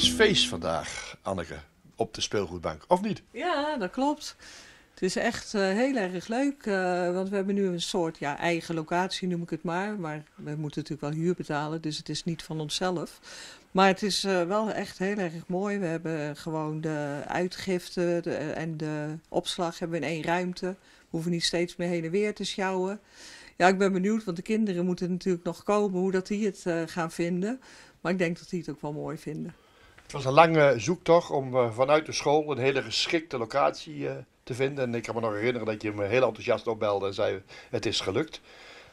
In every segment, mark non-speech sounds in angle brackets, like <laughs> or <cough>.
is feest vandaag, Anneke, op de speelgoedbank, of niet? Ja, dat klopt. Het is echt eh, heel erg leuk, eh, want we hebben nu een soort ja, eigen locatie, noem ik het maar. Maar we moeten natuurlijk wel huur betalen, dus het is niet van onszelf. Maar het is eh, wel echt heel erg mooi. We hebben gewoon de uitgifte en de opslag hebben in één ruimte. We hoeven niet steeds meer heen en weer te sjouwen. Ja, ik ben benieuwd, want de kinderen moeten natuurlijk nog komen, hoe dat die het gaan vinden. Maar ik denk dat die het ook wel mooi vinden. Het was een lange zoektocht om eh, vanuit de school een hele geschikte locatie eh, te vinden. En ik kan me nog herinneren dat je me heel enthousiast opbelde en zei: Het is gelukt.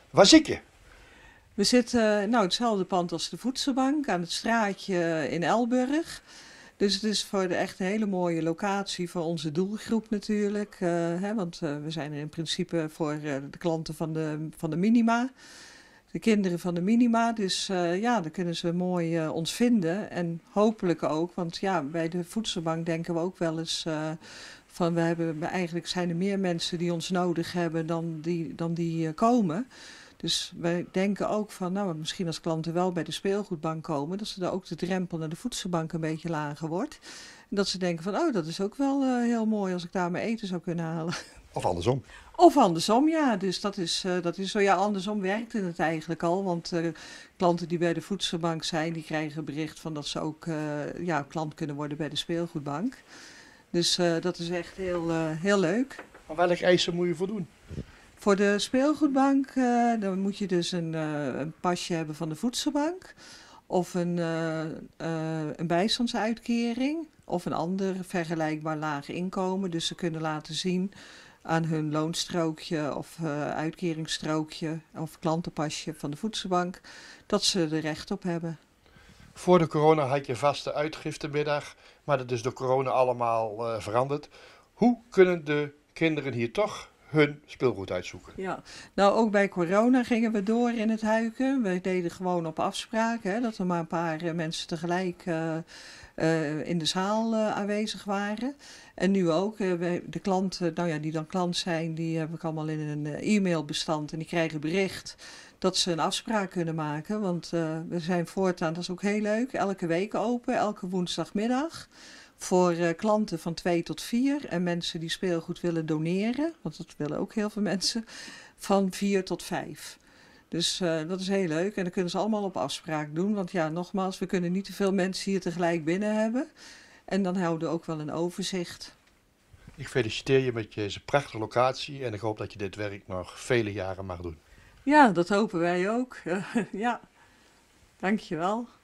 Waar zit je? We zitten eh, nou, hetzelfde pand als de voedselbank aan het straatje in Elburg. Dus het is voor de echt een hele mooie locatie voor onze doelgroep natuurlijk. hè, want we zijn er in principe voor de klanten van de, van de minima de kinderen van de minima. Dus eh, ja, dan kunnen ze mooi eh, ons vinden. En hopelijk ook, want ja, bij de voedselbank denken we ook wel eens... Eh, van we hebben, eigenlijk zijn er meer mensen die ons nodig hebben dan die, dan die komen. Dus wij denken ook van, nou, misschien als klanten wel bij de speelgoedbank komen, dat ze daar ook de drempel naar de voedselbank een beetje lager wordt. En dat ze denken van, oh, dat is ook wel heel mooi als ik daar mijn eten zou kunnen halen. Of andersom. Of andersom, ja. Dus dat is, eh, dat is zo. Ja, andersom werkte het eigenlijk al. Want eh, klanten die bij de voedselbank zijn, die krijgen bericht van dat ze ook eh, ja, klant kunnen worden bij de speelgoedbank. Dus dat is echt heel, heel leuk. Maar welke eisen moet je voldoen? Voor de speelgoedbank, dan moet je dus een, een, pasje hebben van de voedselbank. Of een, een bijstandsuitkering. Of een ander vergelijkbaar laag inkomen. Dus ze kunnen laten zien aan hun loonstrookje of uh, uitkeringsstrookje of klantenpasje van de voedselbank, dat ze er recht op hebben. Voor de corona had je vaste uitgiftemiddag, maar dat is door corona allemaal eh, veranderd. Hoe kunnen de kinderen hier toch hun speelgoed uitzoeken. Ja, nou ook bij corona gingen we door in het huiken. We deden gewoon op afspraak hè, dat er maar een paar eh, mensen tegelijk eh, eh, in de zaal aanwezig waren. En nu ook, de klanten, nou ja, die dan klant zijn, die heb ik allemaal in een e-mailbestand en die krijgen bericht dat ze een afspraak kunnen maken. Want we zijn voortaan, dat is ook heel leuk, elke week open, elke woensdagmiddag voor eh, klanten van twee tot vier en mensen die speelgoed willen doneren, want dat willen ook heel veel mensen, van vier tot vijf. Dus eh, dat is heel leuk. En dat kunnen ze allemaal op afspraak doen. Want ja, nogmaals, we kunnen niet te veel mensen hier tegelijk binnen hebben. En dan houden we ook wel een overzicht. Ik feliciteer je met deze prachtige locatie. En ik hoop dat je dit werk nog vele jaren mag doen. Ja, dat hopen wij ook. <laughs> ja, dankjewel.